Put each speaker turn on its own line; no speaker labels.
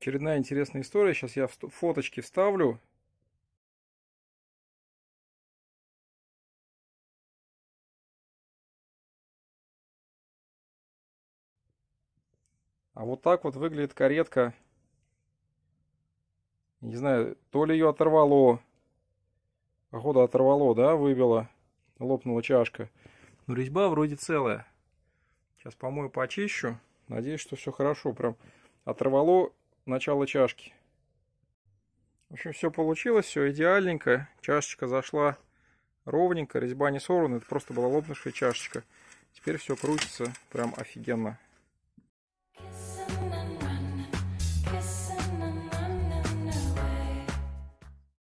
Очередная интересная история. Сейчас я фоточки вставлю.
А вот так вот выглядит каретка.
Не знаю, то ли ее оторвало, походу оторвало, да, выбило, лопнула чашка. Но резьба вроде целая. Сейчас помою, почищу. Надеюсь, что все хорошо. Прям оторвало начало чашки. В общем, все получилось, все идеальненько. Чашечка зашла ровненько, резьба не сорвана, это просто была лопнувшая чашечка. Теперь все крутится прям офигенно.